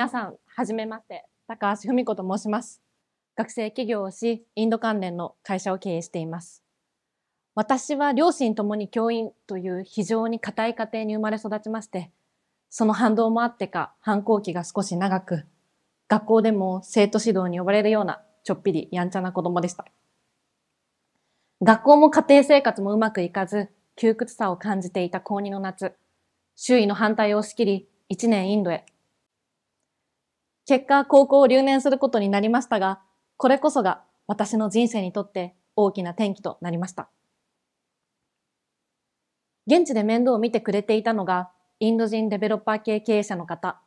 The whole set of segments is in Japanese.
皆さん、はじめまして。高橋文子と申します。学生起業をし、インド関連の会社を経営しています。私は両親ともに教員という非常に固い家庭に生まれ育ちまして、その反動もあってか反抗期が少し長く、学校でも生徒指導に呼ばれるようなちょっぴりやんちゃな子供でした。学校も家庭生活もうまくいかず、窮屈さを感じていた高2の夏、周囲の反対を押し切り、1年インドへ結果、高校を留年することになりましたが、これこそが私の人生にとって大きな転機となりました。現地で面倒を見てくれていたのが、インド人デベロッパー系経営者の方。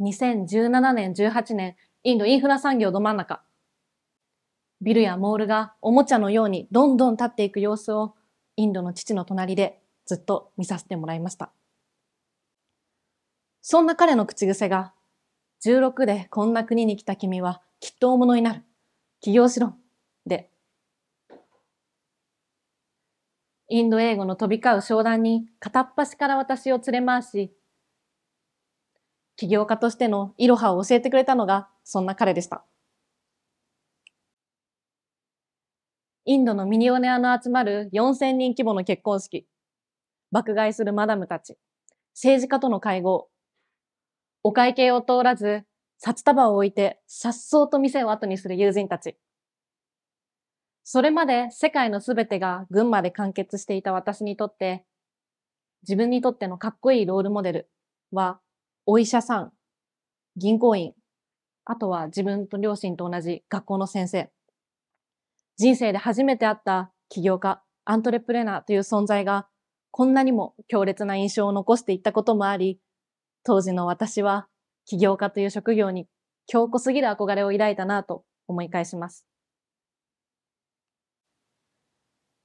2017年、18年、インドインフラ産業ど真ん中。ビルやモールがおもちゃのようにどんどん立っていく様子を、インドの父の隣でずっと見させてもらいました。そんな彼の口癖が16でこんな国に来た君はきっと大物になる。起業しろ。で、インド英語の飛び交う商談に片っ端から私を連れ回し、起業家としてのイロハを教えてくれたのが、そんな彼でした。インドのミリオネアの集まる4000人規模の結婚式、爆買いするマダムたち、政治家との会合、お会計を通らず、札束を置いて、颯爽と店を後にする友人たち。それまで世界のすべてが群馬で完結していた私にとって、自分にとってのかっこいいロールモデルは、お医者さん、銀行員、あとは自分と両親と同じ学校の先生。人生で初めて会った起業家、アントレプレナーという存在が、こんなにも強烈な印象を残していったこともあり、当時の私は起業家という職業に強固すぎる憧れを抱いたなと思い返します。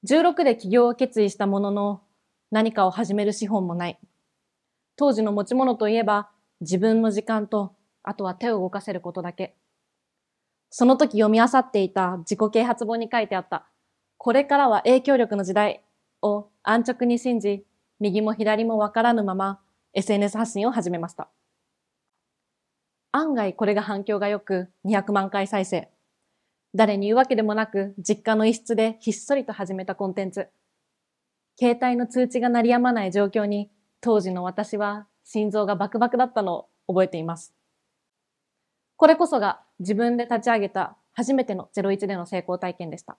16で起業を決意したものの何かを始める資本もない。当時の持ち物といえば自分の時間とあとは手を動かせることだけ。その時読み漁っていた自己啓発本に書いてあったこれからは影響力の時代を安直に信じ右も左もわからぬまま SNS 発信を始めました。案外これが反響が良く200万回再生。誰に言うわけでもなく実家の一室でひっそりと始めたコンテンツ。携帯の通知が鳴りやまない状況に当時の私は心臓がバクバクだったのを覚えています。これこそが自分で立ち上げた初めての01での成功体験でした。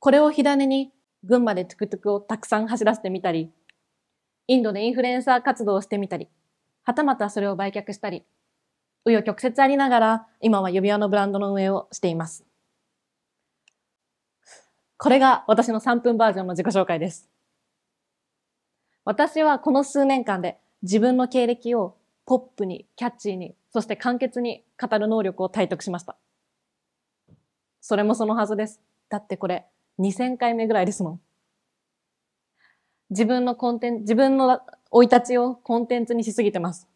これを火種に群馬でトゥクトゥクをたくさん走らせてみたり、インドでインフルエンサー活動をしてみたり、はたまたそれを売却したり、紆余曲折ありながら、今は指輪のブランドの運営をしています。これが私の3分バージョンの自己紹介です。私はこの数年間で自分の経歴をポップに、キャッチーに、そして簡潔に語る能力を体得しました。それもそのはずです。だってこれ2000回目ぐらいですもん。自分のコンテンツ、自分の生い立ちをコンテンツにしすぎてます。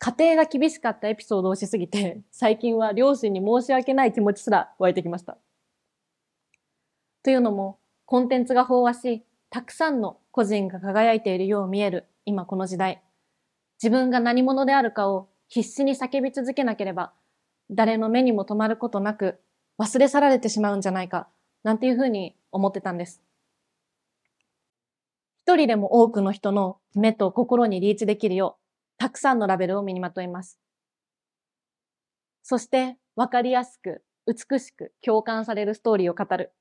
家庭が厳しかったエピソードをしすぎて、最近は両親に申し訳ない気持ちすら湧いてきました。というのも、コンテンツが飽和し、たくさんの個人が輝いているよう見える今この時代。自分が何者であるかを必死に叫び続けなければ、誰の目にも留まることなく忘れ去られてしまうんじゃないか、なんていうふうに思ってたんです。一人でも多くの人の目と心にリーチできるよう、たくさんのラベルを身にまといます。そして、わかりやすく、美しく、共感されるストーリーを語る。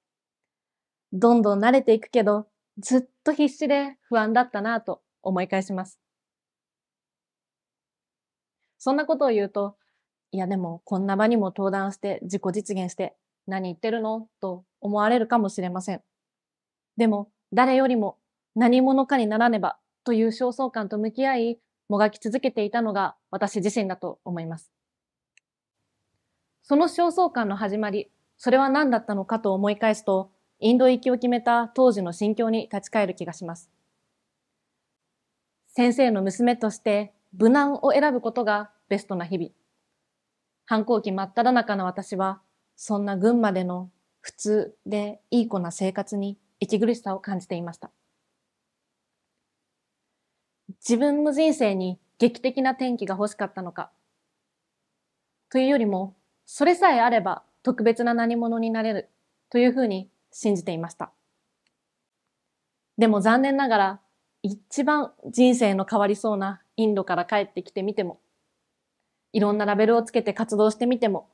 どんどん慣れていくけど、ずっと必死で不安だったなぁと思い返します。そんなことを言うと、いやでもこんな場にも登壇して自己実現して何言ってるのと思われるかもしれません。でも誰よりも何者かにならねばという焦燥感と向き合い、もがき続けていたのが私自身だと思います。その焦燥感の始まり、それは何だったのかと思い返すと、インド行きを決めた当時の心境に立ち返る気がします。先生の娘として無難を選ぶことがベストな日々。反抗期真っ只中の私は、そんな群馬での普通でいい子な生活に息苦しさを感じていました。自分の人生に劇的な転機が欲しかったのか。というよりも、それさえあれば特別な何者になれるというふうに信じていました。でも残念ながら、一番人生の変わりそうなインドから帰ってきてみても、いろんなラベルをつけて活動してみても、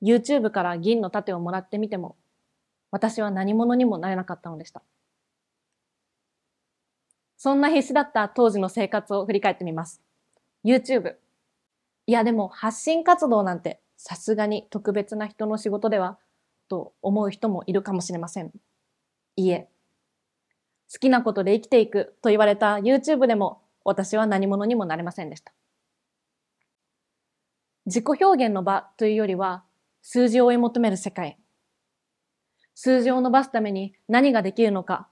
YouTube から銀の盾をもらってみても、私は何者にもなれなかったのでした。そんな必死だった当時の生活を振り返ってみます。YouTube。いやでも発信活動なんてさすがに特別な人の仕事ではと思う人もいるかもしれません。いいえ。好きなことで生きていくと言われた YouTube でも私は何者にもなれませんでした。自己表現の場というよりは数字を追い求める世界。数字を伸ばすために何ができるのか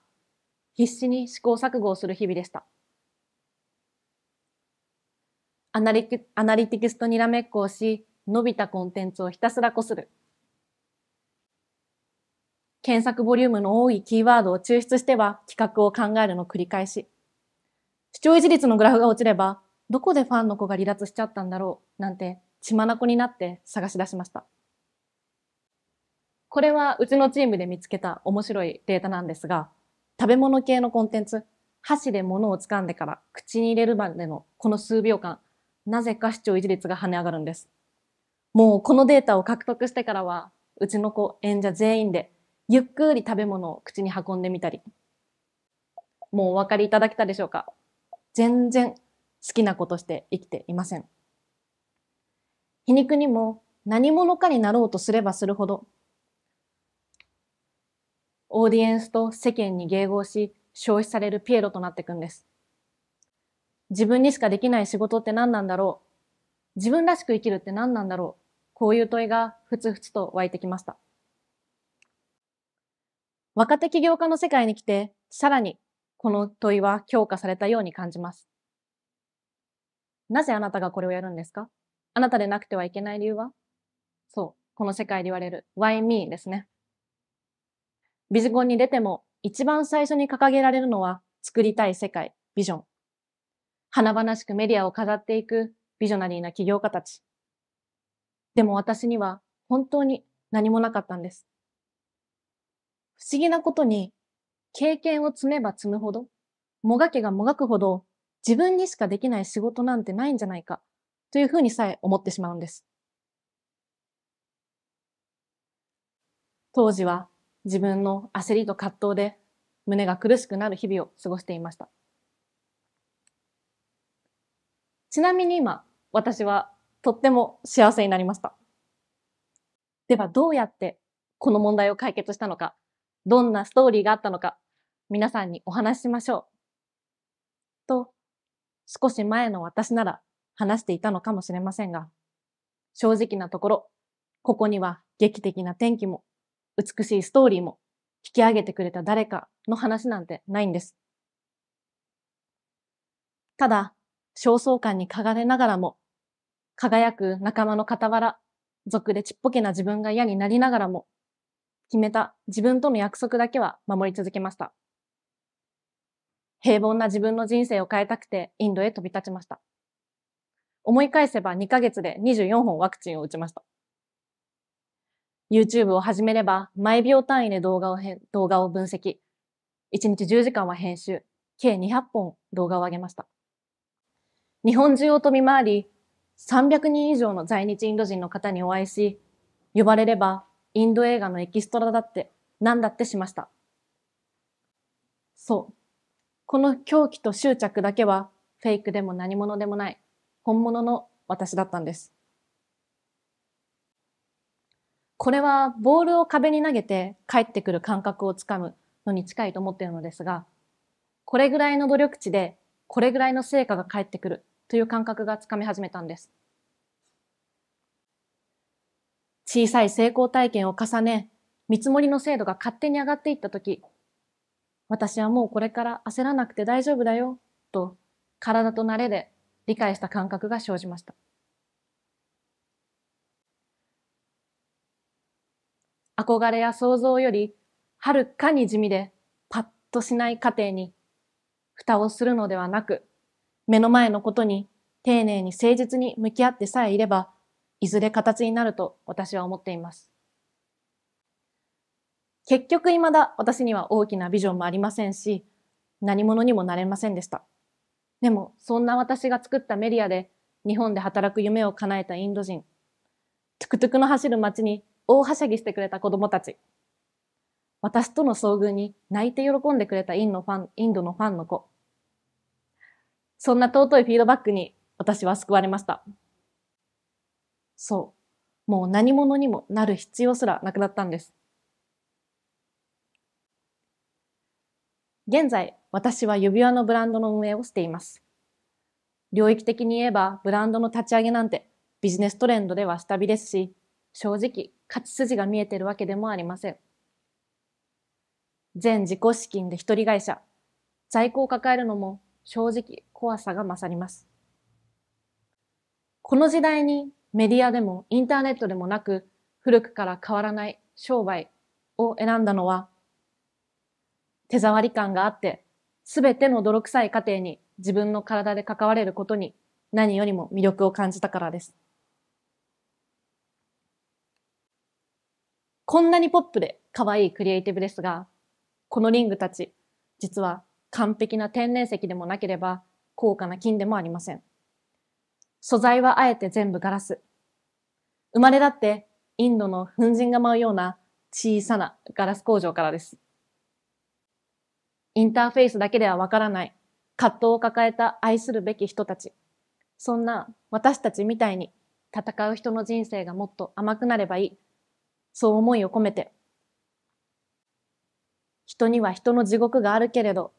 必死に試行錯誤をする日々でした。アナリアナリティクスとにらめっこをし、伸びたコンテンツをひたすらこする。検索ボリュームの多いキーワードを抽出しては企画を考えるの繰り返し。視聴維持率のグラフが落ちれば、どこでファンの子が離脱しちゃったんだろうなんて血眼になって探し出しました。これはうちのチームで見つけた面白いデータなんですが、食べ物系のコンテンツ、箸で物を掴んでから口に入れるまでのこの数秒間、なぜか視聴維持率が跳ね上がるんです。もうこのデータを獲得してからは、うちの子、演者全員で、ゆっくり食べ物を口に運んでみたり。もうお分かりいただけたでしょうか全然好きなことして生きていません。皮肉にも何者かになろうとすればするほどオーディエンスと世間に迎合し、消費されるピエロとなっていくんです。自分にしかできない仕事って何なんだろう自分らしく生きるって何なんだろうこういう問いがふつふつと湧いてきました。若手起業家の世界に来て、さらにこの問いは強化されたように感じます。なぜあなたがこれをやるんですかあなたでなくてはいけない理由はそう、この世界で言われる Why me ですね。ビジコンに出ても一番最初に掲げられるのは作りたい世界、ビジョン。華々しくメディアを飾っていくビジョナリーな起業家たち。でも私には本当に何もなかったんです。不思議なことに経験を積めば積むほど、もがけがもがくほど自分にしかできない仕事なんてないんじゃないかというふうにさえ思ってしまうんです。当時は自分の焦りと葛藤で胸が苦しくなる日々を過ごしていました。ちなみに今、私はとっても幸せになりました。ではどうやってこの問題を解決したのか、どんなストーリーがあったのか、皆さんにお話ししましょう。と、少し前の私なら話していたのかもしれませんが、正直なところ、ここには劇的な転機も美しいストーリーも引き上げてくれた誰かの話なんてないんです。ただ、焦燥感にかがれながらも、輝く仲間の傍ら、俗でちっぽけな自分が嫌になりながらも、決めた自分との約束だけは守り続けました。平凡な自分の人生を変えたくてインドへ飛び立ちました。思い返せば2ヶ月で24本ワクチンを打ちました。YouTube を始めれば、毎秒単位で動画を動画を分析。1日10時間は編集。計200本動画を上げました。日本中を飛び回り、300人以上の在日インド人の方にお会いし、呼ばれればインド映画のエキストラだって何だってしました。そう。この狂気と執着だけはフェイクでも何者でもない本物の私だったんです。これはボールを壁に投げて帰ってくる感覚をつかむのに近いと思っているのですが、これぐらいの努力値でこれぐらいの成果が返ってくるという感覚がつかみ始めたんです。小さい成功体験を重ね、見積もりの精度が勝手に上がっていったとき、私はもうこれから焦らなくて大丈夫だよ、と体と慣れで理解した感覚が生じました。憧れや想像よりはるかに地味でパッとしない過程に蓋をするのではなく目の前のことに丁寧に誠実に向き合ってさえいればいずれ形になると私は思っています。結局未だ私には大きなビジョンもありませんし何者にもなれませんでした。でもそんな私が作ったメディアで日本で働く夢を叶えたインド人トゥクトゥクの走る街に大はしゃぎしてくれた子供たち。私との遭遇に泣いて喜んでくれたインのファン、インドのファンの子。そんな尊いフィードバックに私は救われました。そう。もう何者にもなる必要すらなくなったんです。現在、私は指輪のブランドの運営をしています。領域的に言えば、ブランドの立ち上げなんてビジネストレンドでは下火ですし、正直勝ち筋が見えてるわけでもありません。全自己資金で一人会社、在庫を抱えるのも正直怖さが勝ります。この時代にメディアでもインターネットでもなく古くから変わらない商売を選んだのは手触り感があってすべての泥臭い過程に自分の体で関われることに何よりも魅力を感じたからです。こんなにポップで可愛いクリエイティブですが、このリングたち、実は完璧な天然石でもなければ高価な金でもありません。素材はあえて全部ガラス。生まれだってインドの粉塵が舞うような小さなガラス工場からです。インターフェイスだけではわからない葛藤を抱えた愛するべき人たち。そんな私たちみたいに戦う人の人生がもっと甘くなればいい。そう思いを込めて。人には人の地獄があるけれど、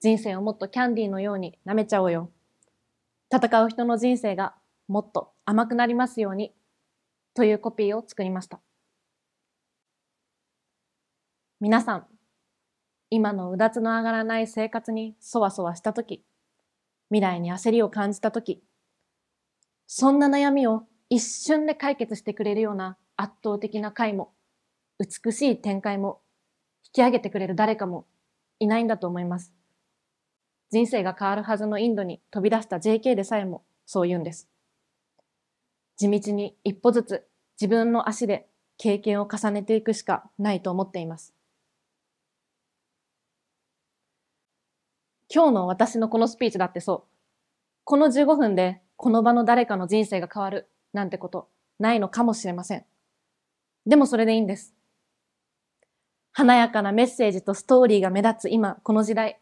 人生をもっとキャンディーのように舐めちゃおうよ。戦う人の人生がもっと甘くなりますように、というコピーを作りました。皆さん、今のうだつの上がらない生活にそわそわしたとき、未来に焦りを感じたとき、そんな悩みを一瞬で解決してくれるような圧倒的な回も、美しい展開も、引き上げてくれる誰かもいないんだと思います。人生が変わるはずのインドに飛び出した JK でさえもそう言うんです。地道に一歩ずつ自分の足で経験を重ねていくしかないと思っています。今日の私のこのスピーチだってそう。この15分でこの場の誰かの人生が変わるなんてことないのかもしれません。でもそれでいいんです。華やかなメッセージとストーリーが目立つ今、この時代。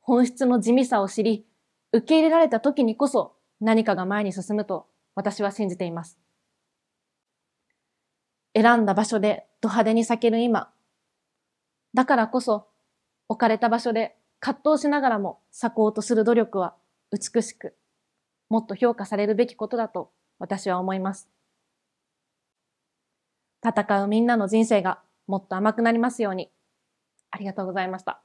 本質の地味さを知り、受け入れられた時にこそ何かが前に進むと私は信じています。選んだ場所でド派手に避ける今。だからこそ、置かれた場所で葛藤しながらも咲こうとする努力は美しく、もっと評価されるべきことだと私は思います。戦うみんなの人生がもっと甘くなりますように。ありがとうございました。